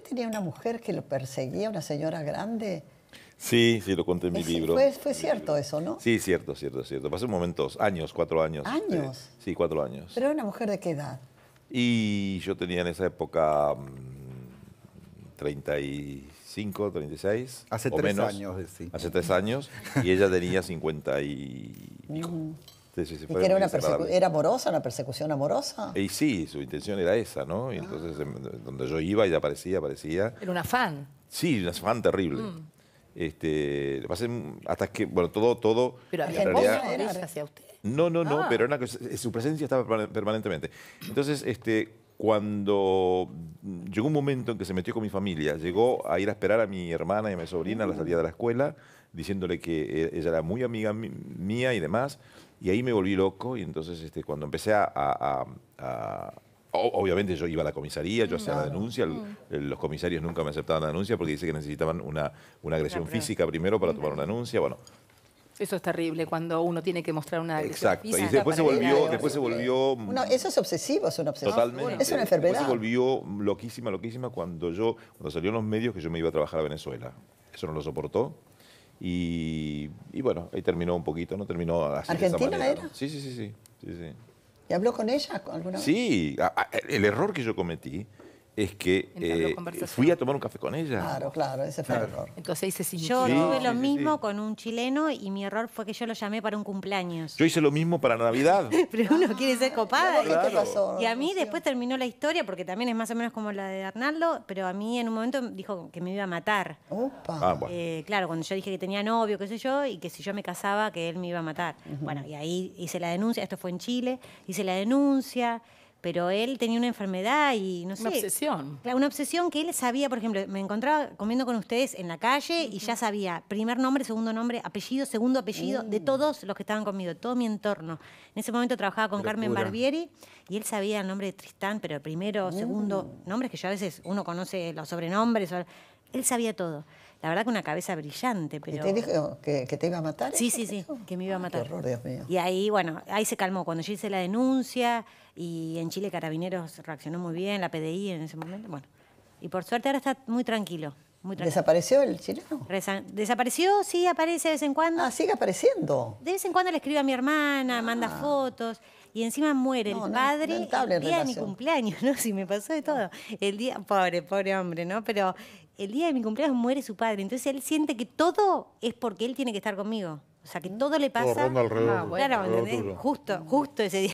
tenía una mujer que lo perseguía, una señora grande. Sí, sí, lo conté en mi libro. Fue, fue cierto eso, ¿no? Sí, cierto, cierto, cierto. un momentos, años, cuatro años. ¿Años? Eh, sí, cuatro años. ¿Pero era una mujer de qué edad? Y yo tenía en esa época 35, mm, 36. Hace tres menos. años, sí. Hace tres años. Y ella tenía 50 y Este, era, una amorosa, una persecución amorosa. Y sí, su intención era esa, ¿no? Y ah. entonces em, donde yo iba, y aparecía, aparecía. Era un afán. Sí, una fan terrible. Mm. Este, hasta que, bueno, todo, todo. Pero hacia usted. No, no, no, ah. pero eh, su presencia estaba permanentemente. Entonces, este, cuando llegó un momento en que se metió con mi familia. Llegó a ir a esperar a mi hermana y a mi sobrina a la salida de la escuela, diciéndole que e-, ella era muy amiga mía y demás. Y ahí me volví loco y entonces este, cuando empecé a, Obviamente yo iba a la comisaría, yo hacía la denuncia, los comisarios nunca me aceptaban la denuncia porque dice que necesitaban una, una agresión física primero para tomar una denuncia. Bueno, eso es terrible cuando uno tiene que mostrar una Exacto. Y después se volvió, después se volvió. Mm, no, eso es obsesivo, es una obsesión. Totalmente. Es una enfermedad. Después se volvió loquísima, loquísima cuando yo, cuando salió en los medios que yo me iba a trabajar a Venezuela. Eso no lo soportó. Y, bueno, ahí terminó un poquito, ¿no? Terminó así. ¿Argentina era? Sí, sí, sí, sí, sí, sí. ¿Y habló con ella alguna vez? Sí, el error que yo cometí es que eh, fui a tomar un café con ella. Claro, claro, ese fue el error. Entonces hice sin Yo tuve lo mismo con un chileno y mi error fue que yo lo llamé para un cumpleaños. Yo hice lo mismo para Navidad. Pero uno quiere ser copado Y, pasó, y a mí después terminó la historia, porque también es más o menos como la de Arnaldo, pero a mí en un momento dijo que me iba a matar. Opa. Ah, eh, claro, cuando yo dije que tenía novio, qué sé yo, y que si yo me casaba, que él me iba a matar. Bueno, y ahí hice la denuncia, esto fue en Chile, hice la denuncia pero él tenía una enfermedad y no sé. Una obsesión. Una obsesión que él sabía, por ejemplo, me encontraba comiendo con ustedes en la calle y ya sabía primer nombre, segundo nombre, apellido, segundo apellido, de mm. todos los que estaban conmigo, de todo mi entorno. En ese momento trabajaba con Carmen Barbieri y él sabía el nombre de Tristán, pero primero, segundo, mm. nombres que ya a veces uno conoce los sobrenombres. Él sabía todo. La verdad que una cabeza brillante, pero... te dijo que, te iba a matar? Sí, sí, sí, que me iba a matar. Dios mío. Y ahí, bueno, ahí se calmó. Cuando yo hice la denuncia y en Chile Carabineros reaccionó muy bien, la PDI en ese momento, bueno. Y por suerte ahora está muy tranquilo. ¿Desapareció el chileno? Desapareció, sí, aparece de vez en cuando. Ah, sigue apareciendo. De vez en cuando le escribe a mi hermana, ah. manda fotos y encima muere el padre el día de mi cumpleaños, ¿no? Si me pasó de todo. El día, pobre, pobre hombre, ¿no? Pero el día de mi cumpleaños muere su padre, entonces él siente que todo es porque él tiene que estar conmigo. O sea, que mm. todo le pasa. claro, justo, justo ese día